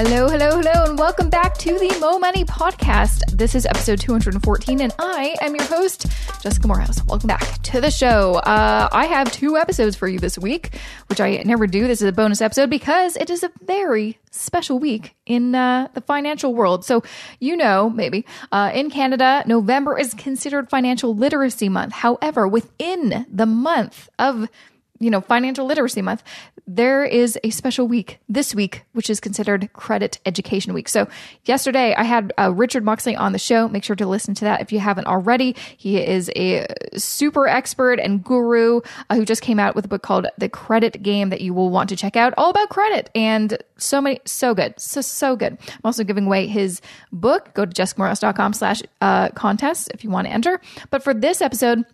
Hello, hello, hello, and welcome back to the Mo Money Podcast. This is episode 214, and I am your host, Jessica Morehouse. Welcome back to the show. Uh, I have two episodes for you this week, which I never do. This is a bonus episode because it is a very special week in uh, the financial world. So, you know, maybe uh, in Canada, November is considered Financial Literacy Month. However, within the month of you know, Financial Literacy Month, there is a special week this week, which is considered Credit Education Week. So, yesterday I had uh, Richard Moxley on the show. Make sure to listen to that if you haven't already. He is a super expert and guru uh, who just came out with a book called The Credit Game that you will want to check out, all about credit and so many, so good, so so good. I'm also giving away his book. Go to jessicamorales.com slash uh, contest if you want to enter. But for this episode.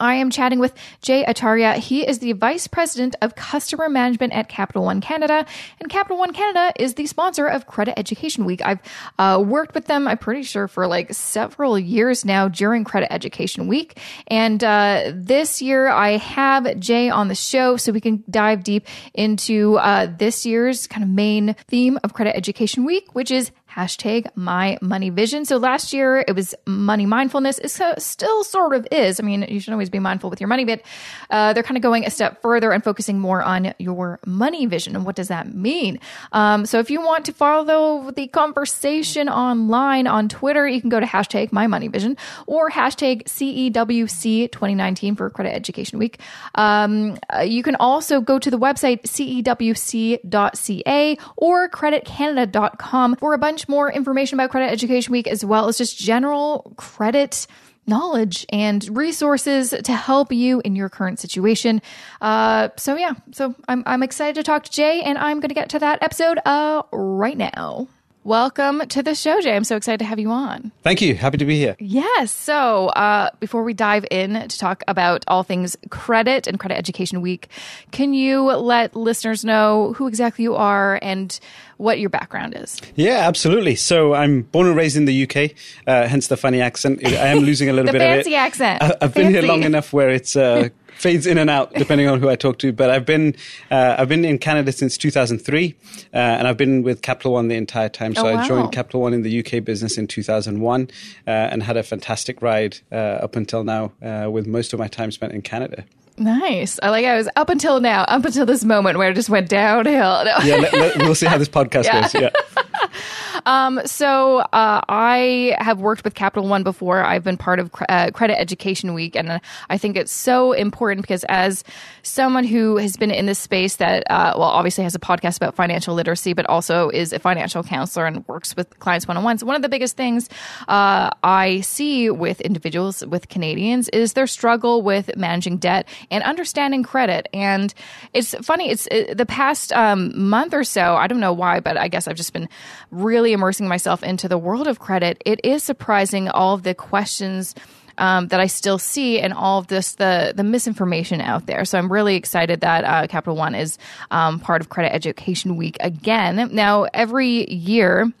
I am chatting with Jay Ataria. He is the Vice President of Customer Management at Capital One Canada. And Capital One Canada is the sponsor of Credit Education Week. I've uh, worked with them, I'm pretty sure, for like several years now during Credit Education Week. And uh, this year I have Jay on the show so we can dive deep into uh, this year's kind of main theme of Credit Education Week, which is hashtag my money vision. So last year it was money mindfulness. It still sort of is. I mean, you should always be mindful with your money, but uh, they're kind of going a step further and focusing more on your money vision. And what does that mean? Um, so if you want to follow the conversation online on Twitter, you can go to hashtag my money vision or hashtag CEWC 2019 for Credit Education Week. Um, uh, you can also go to the website cewc.ca or creditcanada.com for a bunch much more information about Credit Education Week, as well as just general credit knowledge and resources to help you in your current situation. Uh, so, yeah, so I'm, I'm excited to talk to Jay, and I'm going to get to that episode uh, right now. Welcome to the show, Jay. I'm so excited to have you on. Thank you. Happy to be here. Yes. So, uh, before we dive in to talk about all things credit and Credit Education Week, can you let listeners know who exactly you are and what your background is. Yeah, absolutely. So I'm born and raised in the UK, uh, hence the funny accent. I am losing a little bit of it. Fancy accent. I, have been here long enough where it's. Uh, fades in and out depending on who I talk to. But I've been uh, I've been in Canada since 2003, uh, and I've been with Capital One the entire time. Oh, so oh, wow. I joined Capital One in the UK business in 2001, uh, and had a fantastic ride uh, up until now, uh, with most of my time spent in Canada. Nice. I like I was up until now, up until this moment where it just went downhill. No. Yeah, let, let, we'll see how this podcast yeah. goes. Yeah. um, so uh, I have worked with Capital One before. I've been part of uh, Credit Education Week, and uh, I think it's so important because as someone who has been in this space that, uh, well, obviously has a podcast about financial literacy, but also is a financial counselor and works with clients one on one. So one of the biggest things uh, I see with individuals with Canadians is their struggle with managing debt and understanding credit. And it's funny, it's it, uh, the past um, month or so, I don't know why, but I guess I've just been really immersing myself into the world of credit. It is surprising all of the questions. Um, that I still see and all of this the the misinformation out there. So I'm really excited that uh, Capital One is um, part of Credit Education Week again. Now every year.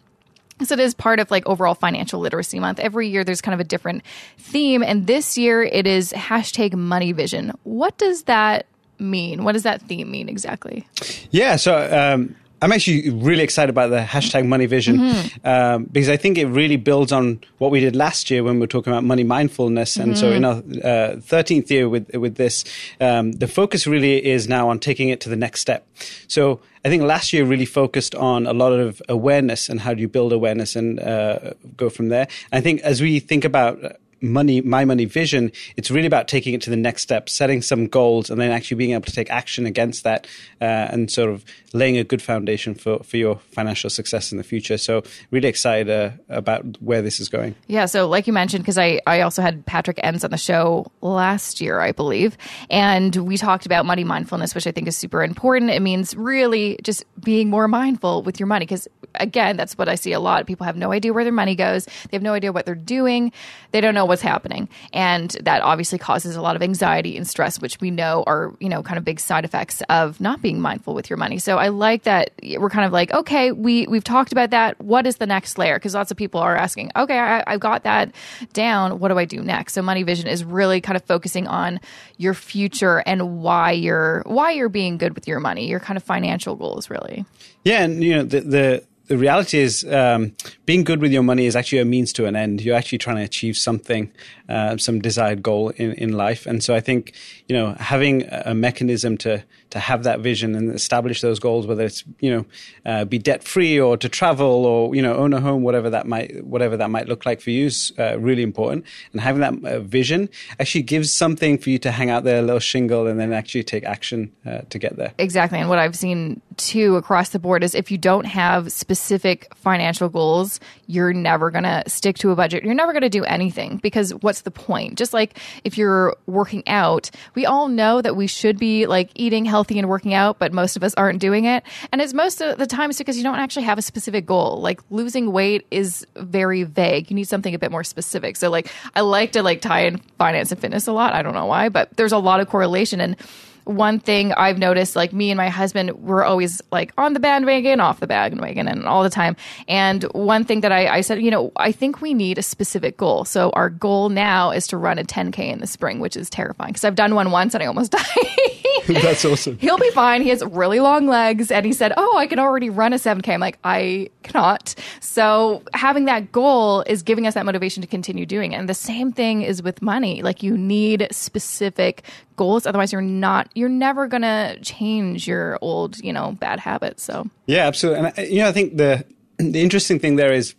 So it is part of like overall financial literacy month. Every year there's kind of a different theme. And this year it is hashtag money vision. What does that mean? What does that theme mean exactly? Yeah. So, um, I'm actually really excited about the hashtag money vision mm-hmm. um, because I think it really builds on what we did last year when we were talking about money mindfulness. And mm-hmm. so, in our uh, 13th year with with this, um, the focus really is now on taking it to the next step. So, I think last year really focused on a lot of awareness and how do you build awareness and uh, go from there. I think as we think about money my money vision it's really about taking it to the next step setting some goals and then actually being able to take action against that uh, and sort of laying a good foundation for, for your financial success in the future so really excited uh, about where this is going yeah so like you mentioned because I, I also had patrick ends on the show last year i believe and we talked about money mindfulness which i think is super important it means really just being more mindful with your money because again that's what i see a lot people have no idea where their money goes they have no idea what they're doing they don't know know what's happening. And that obviously causes a lot of anxiety and stress, which we know are, you know, kind of big side effects of not being mindful with your money. So I like that we're kind of like, okay, we, we've talked about that. What is the next layer? Because lots of people are asking, okay, I, I've got that down. What do I do next? So money vision is really kind of focusing on your future and why you're, why you're being good with your money, your kind of financial goals, really. Yeah. And, you know, the, the, the reality is um, being good with your money is actually a means to an end. You're actually trying to achieve something, uh, some desired goal in, in life. And so I think, you know, having a mechanism to to have that vision and establish those goals, whether it's you know uh, be debt free or to travel or you know own a home, whatever that might whatever that might look like for you is uh, really important. And having that uh, vision actually gives something for you to hang out there, a little shingle, and then actually take action uh, to get there. Exactly. And what I've seen too across the board is if you don't have specific financial goals, you're never gonna stick to a budget. You're never gonna do anything because what's the point? Just like if you're working out, we all know that we should be like eating healthy healthy and working out, but most of us aren't doing it. And it's most of the times because you don't actually have a specific goal. Like losing weight is very vague. You need something a bit more specific. So like I like to like tie in finance and fitness a lot. I don't know why, but there's a lot of correlation and one thing I've noticed, like me and my husband, we're always like on the bandwagon, off the bandwagon, and all the time. And one thing that I, I, said, you know, I think we need a specific goal. So our goal now is to run a 10K in the spring, which is terrifying because I've done one once and I almost died. That's awesome. He'll be fine. He has really long legs. And he said, Oh, I can already run a 7K. I'm like, I cannot. So having that goal is giving us that motivation to continue doing it. And the same thing is with money. Like you need specific goals. Otherwise you're not, you're never going to change your old, you know, bad habits. So yeah, absolutely. And, uh, you know, I think the, the interesting thing there is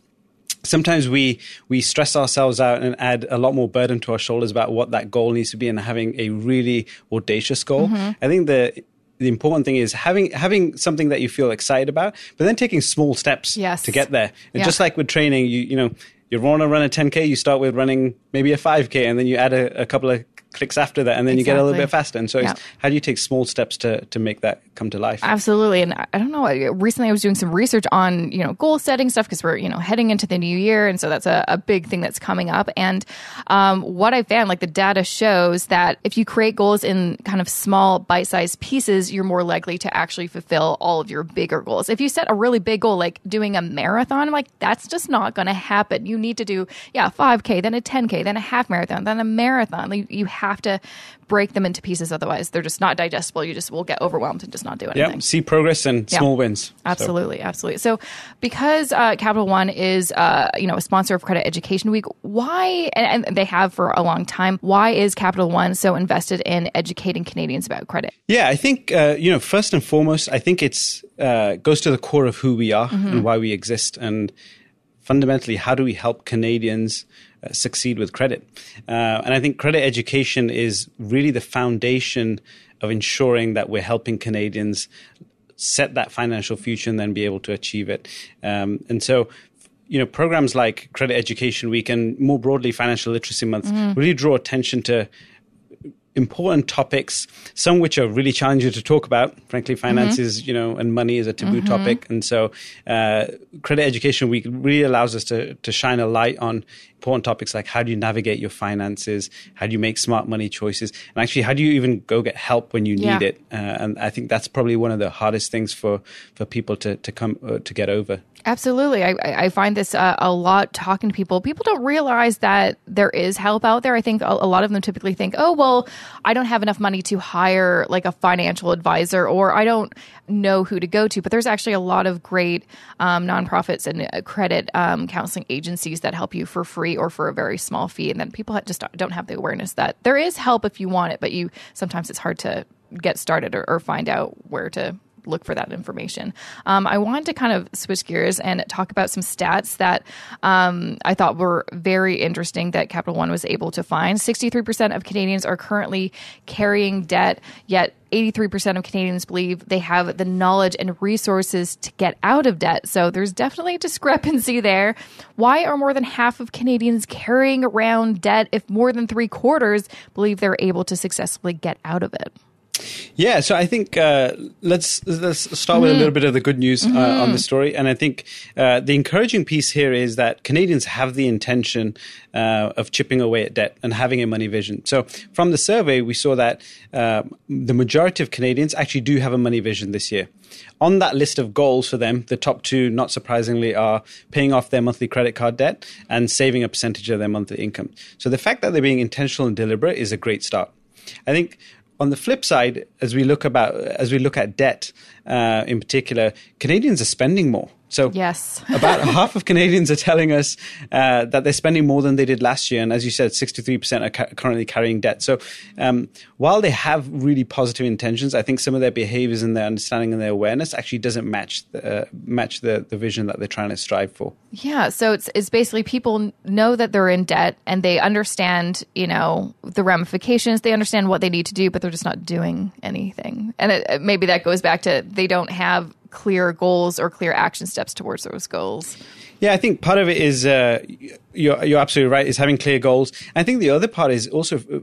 sometimes we we stress ourselves out and add a lot more burden to our shoulders about what that goal needs to be and having a really audacious goal mm-hmm. i think the the important thing is having having something that you feel excited about but then taking small steps yes. to get there and yeah. just like with training you you know you want to run a 10k you start with running maybe a 5k and then you add a, a couple of clicks after that, and then exactly. you get a little bit faster. And so, yeah. how do you take small steps to to make that come to life? Absolutely. And I don't know. Recently, I was doing some research on you know goal setting stuff because we're you know heading into the new year, and so that's a, a big thing that's coming up. And um, what I found, like the data shows that if you create goals in kind of small bite sized pieces, you're more likely to actually fulfill all of your bigger goals. If you set a really big goal, like doing a marathon, like that's just not going to happen. You need to do yeah, 5K, then a 10K, then a half marathon, then a marathon. Like, you have have to break them into pieces. Otherwise, they're just not digestible. You just will get overwhelmed and just not do anything. Yeah, see progress and small wins. Absolutely, so. absolutely. So, because uh, Capital One is uh, you know a sponsor of Credit Education Week, why and, and, they have for a long time. Why is Capital One so invested in educating Canadians about credit? Yeah, I think uh, you know first and foremost, I think it's uh, goes to the core of who we are mm-hmm. and why we exist, and fundamentally, how do we help Canadians? succeed with credit. Uh, and I think credit education is really the foundation of ensuring that we're helping Canadians set that financial future and then be able to achieve it. Um, and so you know programs like credit education week and more broadly financial literacy month mm. really draw attention to important topics some which are really challenging to talk about frankly finances mm-hmm. you know and money is a taboo mm-hmm. topic and so uh, credit education week really allows us to, to shine a light on important topics like how do you navigate your finances, how do you make smart money choices, and actually how do you even go get help when you yeah. need it. Uh, and I think that's probably one of the hardest things for for people to to come uh, to get over. Absolutely, I, I find this uh, a lot talking to people. People don't realize that there is help out there. I think a lot of them typically think, oh well, I don't have enough money to hire like a financial advisor, or I don't know who to go to. But there's actually a lot of great um, nonprofits and uh, credit um, counseling agencies that help you for free or for a very small fee. And then people just don't have the awareness that there is help if you want it, but you sometimes it's hard to get started or, or find out where to look for that information. Um, I wanted to kind of switch gears and talk about some stats that um, I thought were very interesting that Capital One was able to find. 63% of Canadians are currently carrying debt, yet 83% of Canadians believe they have the knowledge and resources to get out of debt. So there's definitely a discrepancy there. Why are more than half of Canadians carrying around debt if more than three quarters believe they're able to successfully get out of it? Yeah, so I think uh, let's let's start with mm. a mm-hmm. little bit of the good news uh, mm-hmm. on the story, and I think uh, the encouraging piece here is that Canadians have the intention uh, of chipping away at debt and having a money vision. So from the survey, we saw that um, the majority of Canadians actually do have a money vision this year. On that list of goals for them, the top two, not surprisingly, are paying off their monthly credit card debt and saving a percentage of their monthly income. So the fact that they're being intentional and deliberate is a great start. I think on the flip side, as we look about as we look at debt uh, in particular, Canadians are spending more. So yes, about half of Canadians are telling us uh, that they're spending more than they did last year, and as you said, sixty-three percent are ca- currently carrying debt. So um, while they have really positive intentions, I think some of their behaviors and their understanding and their awareness actually doesn't match the, uh, match the, the vision that they're trying to strive for. Yeah, so it's it's basically people know that they're in debt and they understand you know the ramifications, they understand what they need to do, but they're just not doing anything. And it, maybe that goes back to they don't have clear goals or clear action steps towards those goals. Yeah, I think part of it is uh, you're you're absolutely right. Is having clear goals. I think the other part is also uh,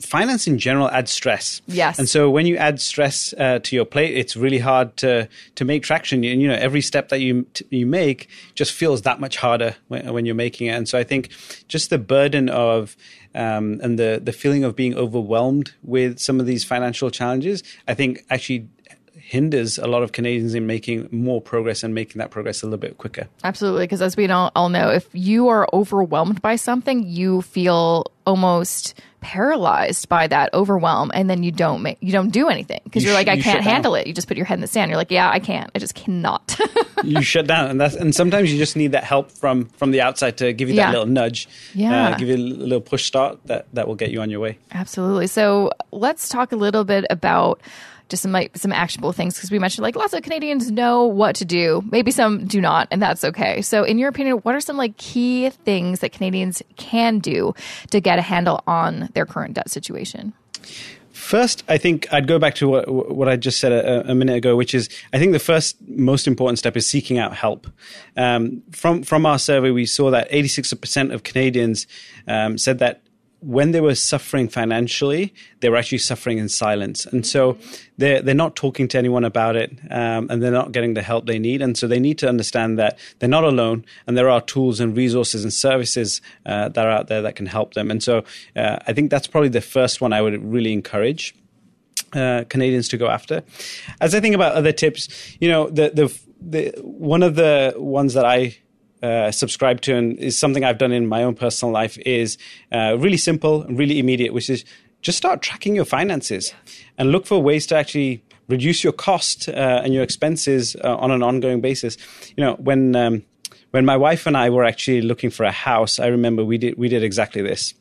finance in general adds stress. Yes, and so when you add stress uh, to your plate, it's really hard to to make traction. And you know, every step that you you make just feels that much harder when, when you're making it. And so I think just the burden of um, and the the feeling of being overwhelmed with some of these financial challenges, I think actually hinders a lot of Canadians in making more progress and making that progress a little bit quicker. Absolutely. Because as we all, all know, if you are overwhelmed by something, you feel almost paralyzed by that overwhelm and then you don't make you don't do anything because you are like i you can't handle it you just put your head in the sand you're like yeah i can't i just cannot you shut down and that's and sometimes you just need that help from from the outside to give you yeah. that little nudge uh, yeah uh, give you a little push start that that will get you on your way absolutely so let's talk a little bit about just some like, some actionable things because we mentioned like lots of Canadians know what to do, maybe some do not, and that's okay. So, in your opinion, what are some like key things that Canadians can do to get a handle on their current debt situation? First, I think I'd go back to what, what I just said a, a, minute ago, which is I think the first most important step is seeking out help. Um, from from our survey, we saw that 86% of Canadians um, said that when they were suffering financially, they were actually suffering in silence. And so they're, they're not talking to anyone about it um, and they're not getting the help they need. And so they need to understand that they're not alone and there are tools and resources and services uh, that are out there that can help them. And so uh, I think that's probably the first one I would really encourage. Uh, Canadians to go after. As I think about other tips, you know, the, the the one of the ones that I uh, subscribe to and is something I've done in my own personal life is uh, really simple, really immediate, which is just start tracking your finances and look for ways to actually reduce your cost uh, and your expenses uh, on an ongoing basis. You know, when um, when my wife and I were actually looking for a house, I remember we did we did exactly this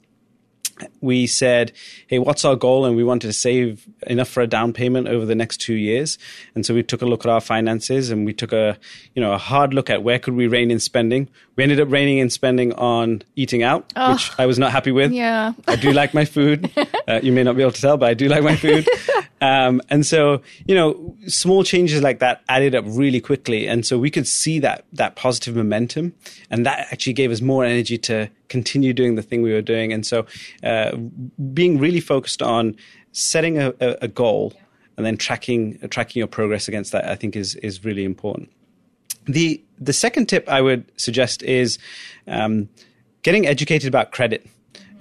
we said, hey, what's our goal? And we wanted to save enough for a down payment over the next two years. And so we took a look at our finances and we took a, you know, a hard look at where could we rein in spending. We ended up reining in spending on eating out, oh, which I was not happy with. Yeah. I do like my food. Uh, you may not be able to tell, but I do like my food. Um, and so, you know, small changes like that added up really quickly. And so we could see that, that positive momentum. And that actually gave us more energy to continue doing the thing we were doing. And so, uh, being really focused on setting a, a goal and then tracking, tracking your progress against that, I think is, is really important. The, the second tip I would suggest is um, getting educated about credit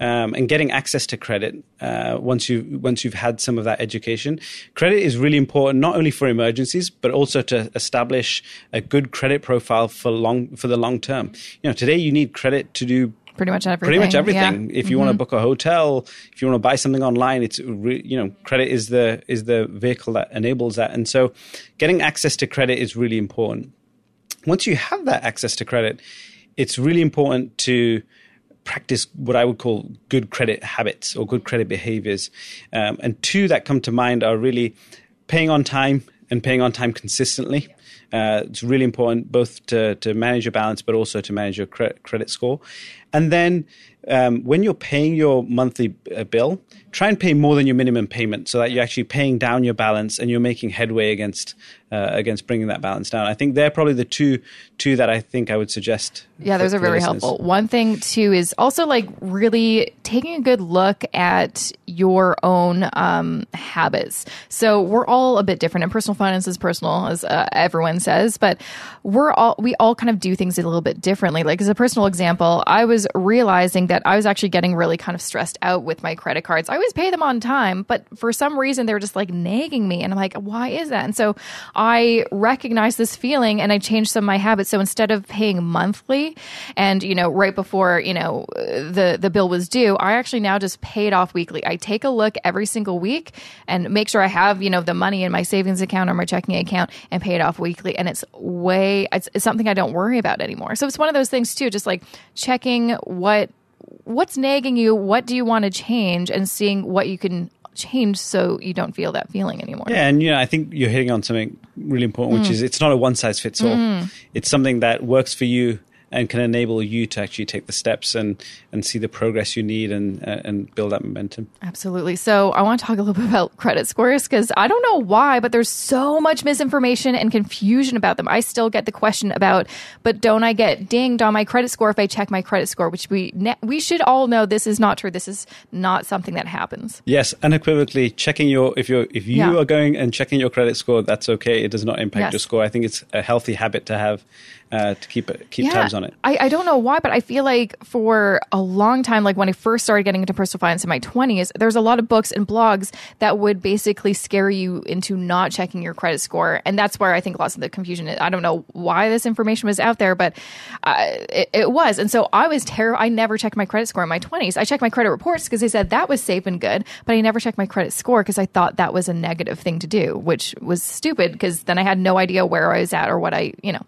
um, and getting access to credit uh, once you once you've had some of that education. Credit is really important not only for emergencies but also to establish a good credit profile for long for the long term. You know, today you need credit to do pretty much everything. Pretty much everything. Yeah. If you mm-hmm. want to book a hotel, if you want to buy something online, it's re- you know credit is the is the vehicle that enables that. And so, getting access to credit is really important. Once you have that access to credit, it's really important to practice what I would call good credit habits or good credit behaviors. Um, and two that come to mind are really paying on time and paying on time consistently. Uh, it's really important both to, to manage your balance, but also to manage your cre- credit score. And then um, when you're paying your monthly uh, bill, try and pay more than your minimum payment so that you're actually paying down your balance and you're making headway against uh, against bringing that balance down. I think they're probably the two two that I think I would suggest. Yeah, those are very listeners. helpful. One thing too is also like really taking a good look at your own um, habits. So we're all a bit different, and personal finance is personal, as uh, everyone says, but we're all we all kind of do things a little bit differently. Like as a personal example, I was realizing that I was actually getting really kind of stressed out with my credit cards. I always pay them on time, but for some reason they were just like nagging me and I'm like, "Why is that?" And so I recognized this feeling and I changed some of my habits. So instead of paying monthly and, you know, right before, you know, the the bill was due, I actually now just pay it off weekly. I take a look every single week and make sure I have, you know, the money in my savings account or my checking account and pay it off weekly and it's way it's, it's something I don't worry about anymore. So it's one of those things too, just like checking what what's nagging you, what do you want to change and seeing what you can change so you don't feel that feeling anymore. Yeah, and you know, I think you're hitting on something really important, mm. which is it's not a one size fits all. Mm. Mm-hmm. It's something that works for you and can enable you to actually take the steps and and see the progress you need and uh, and build that momentum. Absolutely. So I want to talk a little bit about credit scores because I don't know why, but there's so much misinformation and confusion about them. I still get the question about, but don't I get dinged on my credit score if I check my credit score? Which we ne- we should all know this is not true. This is not something that happens. Yes, unequivocally checking your if you're if you yeah. are going and checking your credit score, that's okay. It does not impact yes. your score. I think it's a healthy habit to have, uh, to keep it, keep yeah, tabs on it. I, I don't know why, but I feel like for a long time, like when I first started getting into personal finance in my twenties, there's a lot of books and blogs that would basically scare you into not checking your credit score, and that's where I think lots of the confusion. Is. I don't know why this information was out there, but uh, it, it, was, and so I was terrified. I never checked my credit score in my twenties. I checked my credit reports because they said that was safe and good, but I never checked my credit score because I thought that was a negative thing to do, which was stupid because then I had no idea where I was at or what I, you know,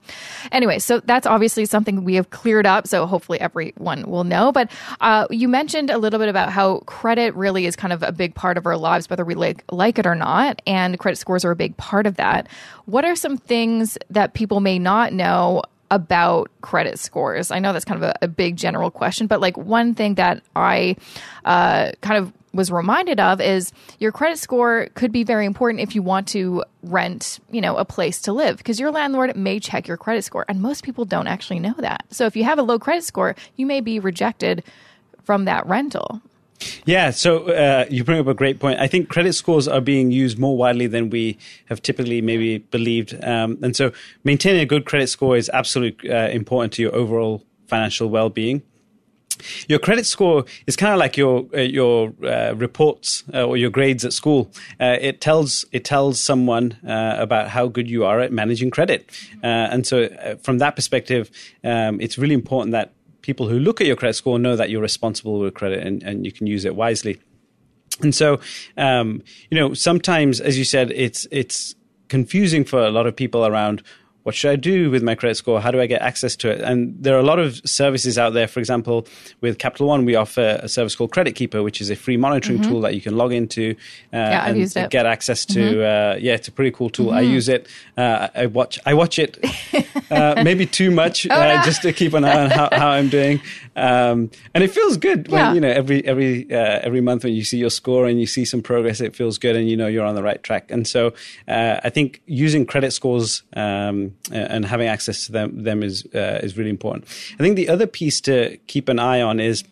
anyway anyway, so that's obviously something we have cleared up. So hopefully everyone will know. But uh, you mentioned a little bit about how credit really is kind of a big part of our lives, whether we like, like it or not. And credit scores are a big part of that. What are some things that people may not know about credit scores? I know that's kind of a, a, big general question, but like one thing that I uh, kind of was reminded of is your credit score could be very important if you want to rent, you know, a place to live because your landlord may check your credit score and most people don't actually know that. So if you have a low credit score, you may be rejected from that rental. Yeah, so uh, you bring up a great point. I think credit scores are being used more widely than we have typically maybe believed, um, and so maintaining a good credit score is absolutely uh, important to your overall financial well-being your credit score is kind of like your uh, your uh, reports uh, or your grades at school. Uh, it tells it tells someone uh, about how good you are at managing credit, uh, and so from that perspective, um, it's really important that people who look at your credit score know that you're responsible with credit and, and you can use it wisely. And so, um, you know, sometimes, as you said, it's it's confusing for a lot of people around what should I do with my credit score? How do I get access to it? And there are a lot of services out there. For example, with Capital One, we offer a service called Credit Keeper, which is a free monitoring mm-hmm. tool that you can log into uh, yeah, I've and used it. get access to. Mm-hmm. Uh, yeah, it's a pretty cool tool. Mm-hmm. I use it. Uh, I watch. I watch it. Uh, maybe too much, oh, uh, no. just to keep an eye on how, how I'm doing. Um, and it feels good when yeah. you know every every uh, every month when you see your score and you see some progress, it feels good, and you know you're on the right track. And so I think using credit scores. Um, uh, and having access to them, them is uh, is really important. I think the other piece to keep an eye on is.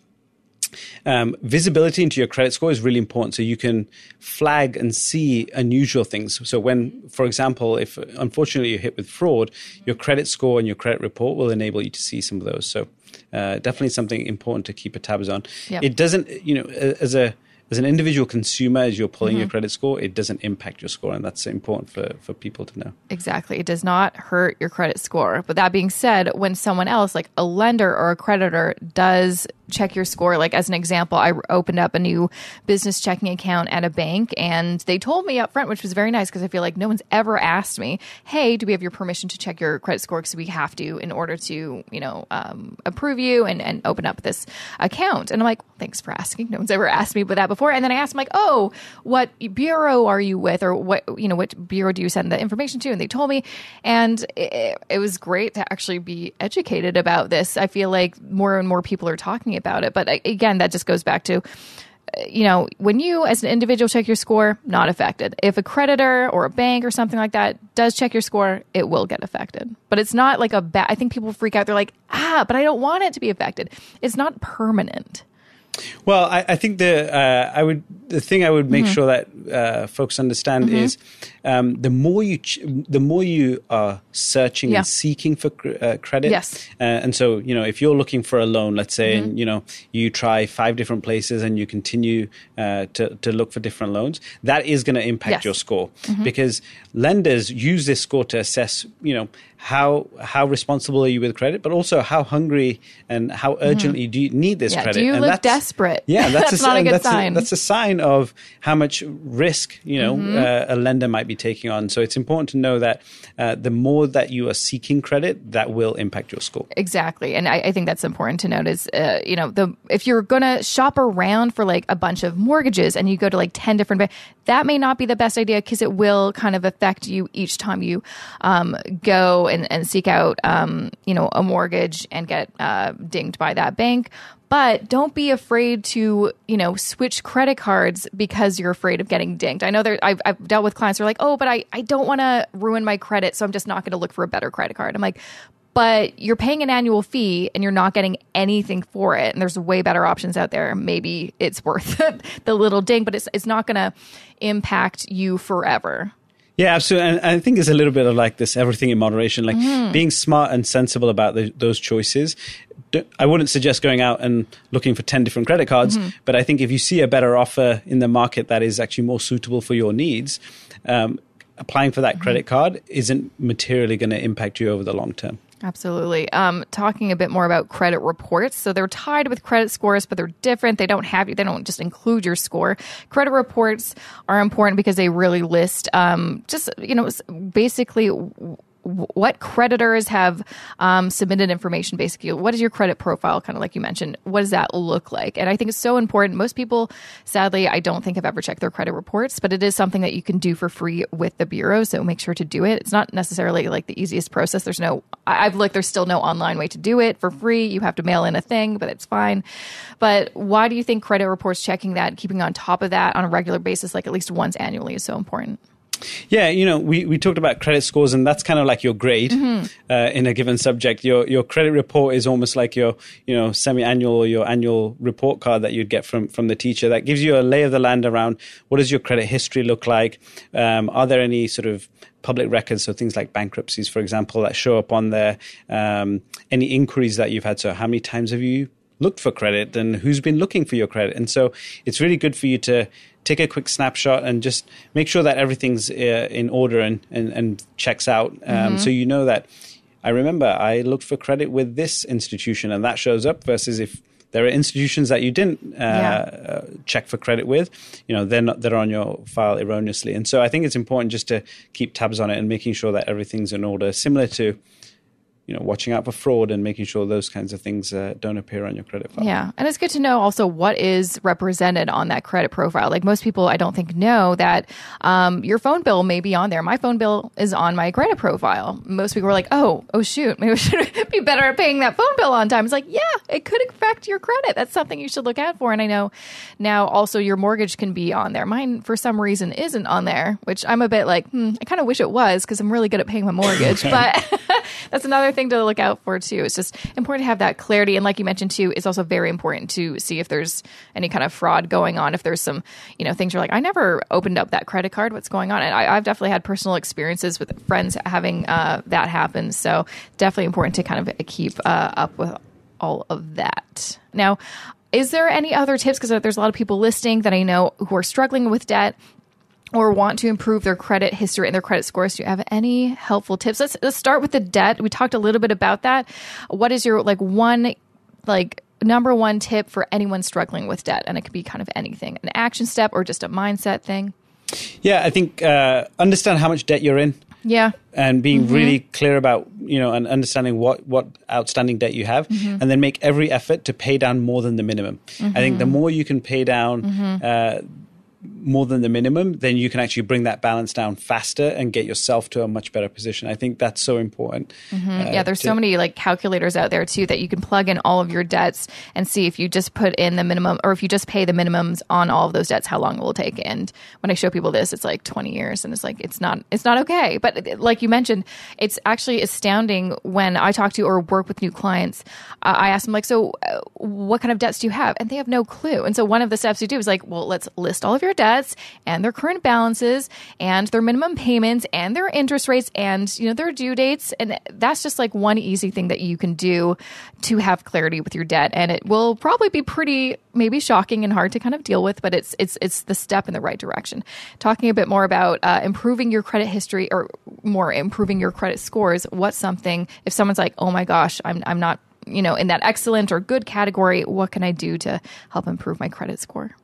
Um, visibility into your credit score is really important. So you can flag and see unusual things. So, when, for example, if unfortunately you're hit with fraud, your credit score and your credit report will enable you to see some of those. So, uh, definitely something important to keep a tabs on. Yep. It doesn't, you know, as a as an individual consumer, as you're pulling mm-hmm. your credit score, it doesn't impact your score. And that's important for, for people to know. Exactly. It does not hurt your credit score. But that being said, when someone else, like a lender or a creditor, does check your score. Like as an example, I opened up a new business checking account at a bank and they told me up front, which was very nice because I feel like no one's ever asked me, "Hey, do we have your permission to check your credit score?" Because we have to in order to, you know, um, approve you and, and open up this account. And I'm like, "Thanks for asking." No one's ever asked me about that before. And then I asked like, "Oh, what bureau are you with, or what you know, what bureau do you send the information to?" And they told me, and it, it was great to actually be educated about this. I feel like more and more people are talking about it. But uh, again, that just goes back to you know, when you as an individual check your score, not affected. If a creditor or a bank or something like that does check your score, it will get affected. But it's not like a bad, I think people freak out. They're like, ah, but I don't want it to be affected. It's not permanent. Well, I, I think the uh, I would the thing I would make mm-hmm. sure that uh, folks understand mm-hmm. is um, the more you ch- the more you are searching yeah. and seeking for cr- uh, credit. Yes. Uh, and so you know if you're looking for a loan, let's say, mm-hmm. and you know you try five different places and you continue uh, to to look for different loans, that is going to impact yes. your score mm-hmm. because lenders use this score to assess you know how how responsible are you with credit, but also how hungry and how mm-hmm. urgently mm do you need this yeah, credit? Do you and look desperate? Yeah, that's, that's a, not a good that's sign. A, that's a sign of how much risk you know mm-hmm. uh, a lender might be taking on. So it's important to know that uh, the more that you are seeking credit, that will impact your score. Exactly, and I, I think that's important to note is uh, you know the if you're gonna shop around for like a bunch of mortgages and you go to like ten different, ba- that may not be the best idea because it will kind of affect you each time you um, go and, and seek out, um, you know, a mortgage and get uh, dinged by that bank. But don't be afraid to, you know, switch credit cards because you're afraid of getting dinged. I know there, I've, I've dealt with clients who are like, oh, but I, I don't want to ruin my credit, so I'm just not going to look for a better credit card. I'm like, but you're paying an annual fee and you're not getting anything for it. And there's way better options out there. Maybe it's worth the little ding, but it's, it's not going to impact you forever. Yeah, absolutely. And I think it's a little bit of like this everything in moderation, like mm. being smart and sensible about the, those choices. I wouldn't suggest going out and looking for 10 different credit cards, mm-hmm. but I think if you see a better offer in the market that is actually more suitable for your needs, um, applying for that mm-hmm. credit card isn't materially going to impact you over the long term. Absolutely. Um, talking a bit more about credit reports. So they're tied with credit scores, but they're different. They don't have you. They don't just include your score. Credit reports are important because they really list um, just you know basically what creditors have um, submitted information basically what is your credit profile kind of like you mentioned what does that look like and i think it's so important most people sadly i don't think have ever checked their credit reports but it is something that you can do for free with the bureau so make sure to do it it's not necessarily like the easiest process there's no i've looked there's still no online way to do it for free you have to mail in a thing but it's fine but why do you think credit reports checking that keeping on top of that on a regular basis like at least once annually is so important yeah, you know, we, we talked about credit scores, and that's kind of like your grade mm-hmm. uh, in a given subject. Your your credit report is almost like your you know semi annual or your annual report card that you'd get from from the teacher. That gives you a lay of the land around what does your credit history look like. Um, are there any sort of public records, so things like bankruptcies, for example, that show up on there. Um, any inquiries that you've had. So how many times have you looked for credit and who's been looking for your credit? And so it's really good for you to take a quick snapshot and just make sure that everything's uh, in order and, and, and checks out. Um, mm-hmm. So you know that I remember I looked for credit with this institution and that shows up versus if there are institutions that you didn't uh, yeah. Uh, check for credit with, you know, they're not, they're on your file erroneously. And so I think it's important just to keep tabs on it and making sure that everything's in order, similar to you know, watching out for fraud and making sure those kinds of things uh, don't appear on your credit file. Yeah, and it's good to know also what is represented on that credit profile. Like most people, I don't think know that um, your phone bill may be on there. My phone bill is on my credit profile. Most people are like, "Oh, oh shoot, maybe I should be better at paying that phone bill on time." It's like, yeah, it could affect your credit. That's something you should look out for. And I know now also your mortgage can be on there. Mine for some reason isn't on there, which I'm a bit like, hmm, I kind of wish it was because I'm really good at paying my mortgage. But that's another thing to look out for too. It's just important to have that clarity, and like you mentioned too, it's also very important to see if there's any kind of fraud going on. If there's some, you know, things you're like, I never opened up that credit card. What's going on? And I, have definitely had personal experiences with friends having uh, that happen. So definitely important to kind of keep uh, up with all of that. Now, is there any other tips? Because there's a lot of people listening that I know who are struggling with debt or want to improve their credit history and their credit scores do you have any helpful tips let's, let's start with the debt we talked a little bit about that what is your like one like number one tip for anyone struggling with debt and it could be kind of anything an action step or just a mindset thing yeah i think uh, understand how much debt you're in yeah and being mm-hmm. really clear about you know and understanding what what outstanding debt you have mm-hmm. and then make every effort to pay down more than the minimum mm-hmm. i think the more you can pay down mm-hmm. uh, more than the minimum, then you can actually bring that balance down faster and get yourself to a much better position. I think that's so important. Mm-hmm. Uh, yeah, there's to- so many like calculators out there too that you can plug in all of your debts and see if you just put in the minimum or if you just pay the minimums on all of those debts, how long it will take. And when I show people this, it's like 20 years, and it's like it's not it's not okay. But like you mentioned, it's actually astounding when I talk to or work with new clients. Uh, I ask them like, so uh, what kind of debts do you have? And they have no clue. And so one of the steps you do is like, well, let's list all of your debts and their current balances and their minimum payments and their interest rates and you know their due dates and that's just like one easy thing that you can do to have clarity with your debt and it will probably be pretty maybe shocking and hard to kind of deal with but it's it's it's the step in the right direction talking a bit more about uh, improving your credit history or more improving your credit scores what's something if someone's like oh my gosh i'm i'm not you know in that excellent or good category what can i do to help improve my credit score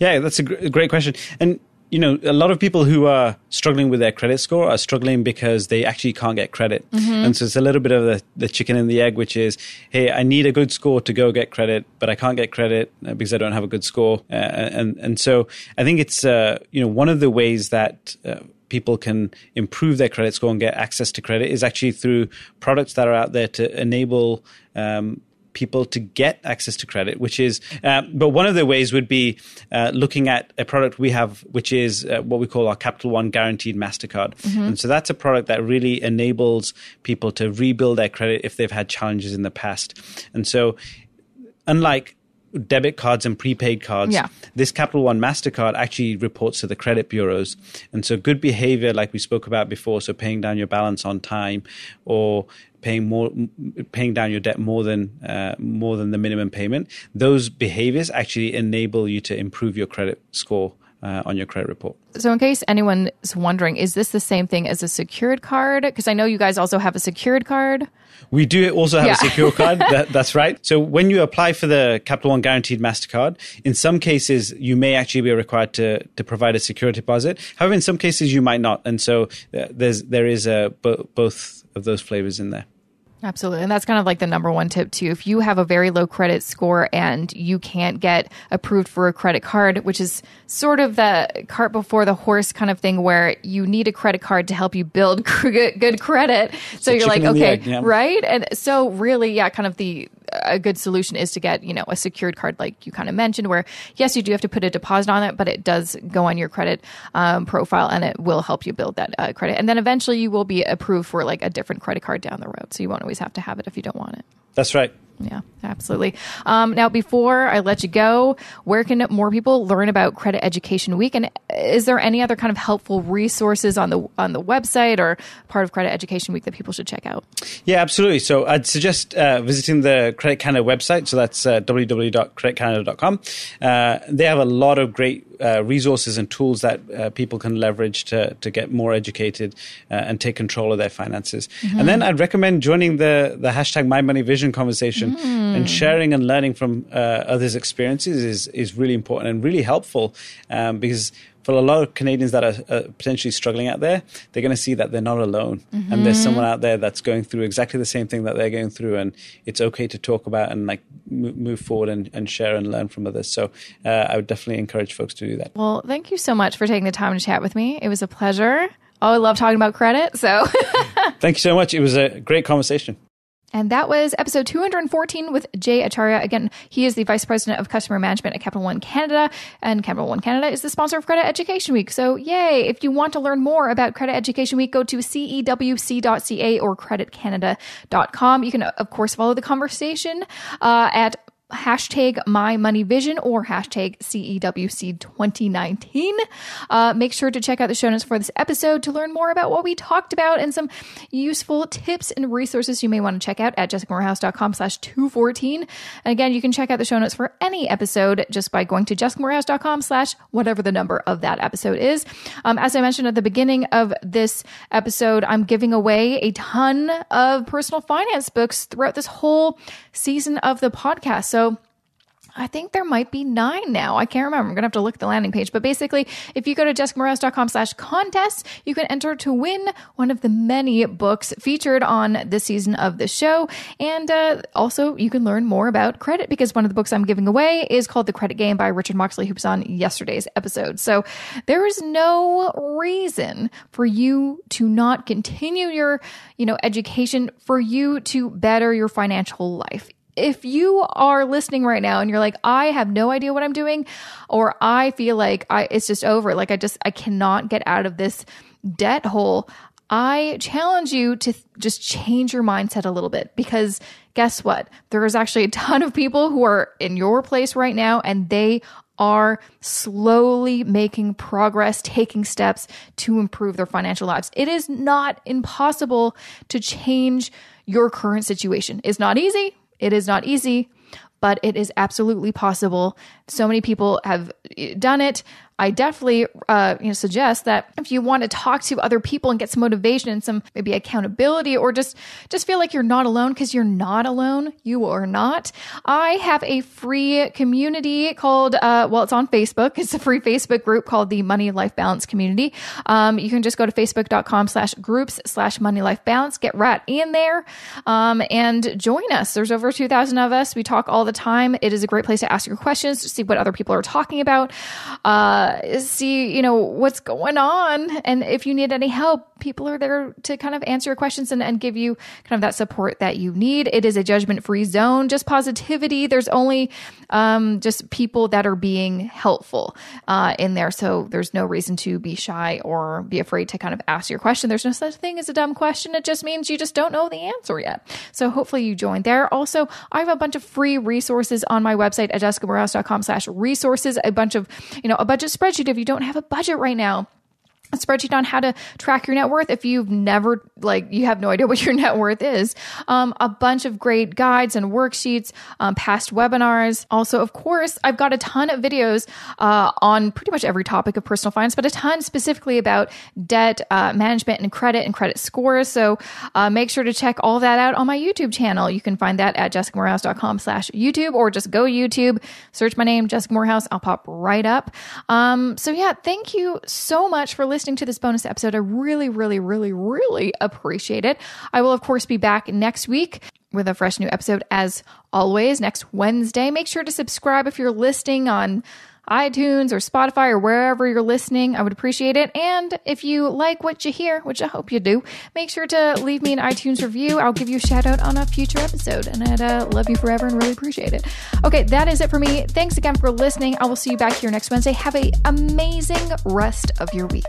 yeah, that's a great question. And you know, a lot of people who are struggling with their credit score are struggling because they actually can't get credit. Mm-hmm. And so it's a little bit of the, the chicken and the egg, which is, hey, I need a good score to go get credit, but I can't get credit uh, because I don't have a good score. Uh, and, and so I think it's, uh, you know, one of the ways that, uh, people can improve their credit score and get access to credit is actually through products that are out there to enable um, people to get access to credit, which is, uh, but one of the ways would be uh, looking at a product we have, which is uh, what we call our Capital One Guaranteed MasterCard. Mm-hmm. And so that's a product that really enables people to rebuild their credit if they've had challenges in the past. And so, unlike debit cards and prepaid cards, yeah. this Capital One MasterCard actually reports to the credit bureaus. And so, good behavior, like we spoke about before, so paying down your balance on time or paying more, paying down your debt more than uh, more than the minimum payment. Those behaviors actually enable you to improve your credit score. Uh, on your credit report. So, in case anyone is wondering, is this the same thing as a secured card? Because I know you guys also have a secured card. We do also have yeah. a secure card. That, that's right. So, when you apply for the Capital One Guaranteed MasterCard, in some cases, you may actually be required to, to provide a security deposit. However, in some cases, you might not. And so, uh, there's, there is a, both of those flavors in there. Absolutely. And that's kind of like the number one tip, too. If you have a very low credit score and you can't get approved for a credit card, which is sort of the cart before the horse kind of thing where you need a credit card to help you build good credit. So you're like, okay, egg, yeah. right? And so, really, yeah, kind of the a good solution is to get you know a secured card like you kind of mentioned where yes you do have to put a deposit on it but it does go on your credit um, profile and it will help you build that uh, credit and then eventually you will be approved for like a different credit card down the road so you won't always have to have it if you don't want it. That's right. Yeah, absolutely. Um, now, before I let you go, where can more people learn about Credit Education Week? And is there any other kind of helpful resources on the on the website or part of Credit Education Week that people should check out? Yeah, absolutely. So I'd suggest uh, visiting the Credit Canada website. So that's uh, www.creditcanada.com. Uh, they have a lot of great uh, resources and tools that uh, people can leverage to, to get more educated uh, and take control of their finances. Mm-hmm. And then I'd recommend joining the, the hashtag My Money Vision conversation mm. and sharing and learning from uh, others' experiences is, is really important and really helpful um, because for a lot of Canadians that are, potentially struggling out there, they're going to see that they're not alone. Mm-hmm. And there's mm-hmm. someone out there that's going through exactly the same thing that they're going through. And it's okay to talk about and like move forward and, and share and learn from others. So uh, I would definitely encourage folks to do that. Well, thank you so much for taking the time to chat with me. It was a pleasure. Oh, I love talking about credit. So thank you so much. It was a great conversation. And that was episode 214 with Jay Acharya. Again, he is the Vice President of Customer Management at Capital One Canada. And Capital One Canada is the sponsor of Credit Education Week. So, yay! If you want to learn more about Credit Education Week, go to cewc.ca or creditcanada.com. You can, of course, follow the conversation uh, at hashtag my money vision or hashtag cewc 2019 uh, make sure to check out the show notes for this episode to learn more about what we talked about and some useful tips and resources you may want to check out at jessicamorehouse.com slash 214 and again you can check out the show notes for any episode just by going to jessicamorehouse.com slash whatever the number of that episode is um, as i mentioned at the beginning of this episode i'm giving away a ton of personal finance books throughout this whole season of the podcast so so I think there might be nine now. I can't remember. I'm going to have to look at the landing page. But basically, if you go to jessicamoros.com slash contest, you can enter to win one of the many books featured on this season of the show. And uh, also, you can learn more about credit because one of the books I'm giving away is called The Credit Game by Richard Moxley, who was on yesterday's episode. So there is no reason for you to not continue your, you know, education, for you to better your financial life if you are listening right now and you're like i have no idea what i'm doing or i feel like i it's just over like i just i cannot get out of this debt hole i challenge you to just change your mindset a little bit because guess what there is actually a ton of people who are in your place right now and they are slowly making progress, taking steps to improve their financial lives. It is not impossible to change your current situation. It's not easy. It is not easy, but it is absolutely possible. So many people have eh, done it. I definitely uh, you know suggest that if you want to talk to other people and get some motivation and some maybe accountability or just just feel like you're not alone because you're not alone. You are not. I have a free community called uh, well, it's on Facebook. It's a free Facebook group called the Money Life Balance Community. Um, you can just go to facebook.com/groups/slash Money Life Balance. Get right in there um, and join us. There's over 2,000 of us. We talk all the time. It is a great place to ask your questions to see what other people are talking about. Uh, see, you know, what's going on. And if you need any help, people are there to kind of answer your questions and, and give you kind of that support that you need. It is a judgment free zone, just positivity. There's only um, just people that are being helpful uh, in there. So there's no reason to be shy or be afraid to kind of ask your question. There's no such thing as a dumb question. It just means you just don't know the answer yet. So hopefully you join there. Also, I have a bunch of free resources on my website at jessicamorehouse.com slash resources, a bunch of, you know, a bunch of spreadsheet if you don't have a budget right now a spreadsheet on how to track your net worth if you've never like you have no idea what your net worth is um, a bunch of great guides and worksheets um, past webinars also of course i've got a ton of videos uh, on pretty much every topic of personal finance but a ton specifically about debt uh, management and credit and credit scores so uh, make sure to check all that out on my youtube channel you can find that at jessicamorehouse.com slash youtube or just go youtube search my name jessica morehouse i'll pop right up um, so yeah thank you so much for listening listening to this bonus episode. I really, really, really, really appreciate it. I will, of course, be back next week with a fresh new episode as always next Wednesday. Make sure to subscribe if you're listening on iTunes or Spotify or wherever you're listening. I would appreciate it. And if you like what you hear, which I hope you do, make sure to leave me an iTunes review. I'll give you a shout out on a future episode. And I'd uh, love you forever and really appreciate it. Okay, that is it for me. Thanks again for listening. I will see you back here next Wednesday. Have an amazing rest of your week.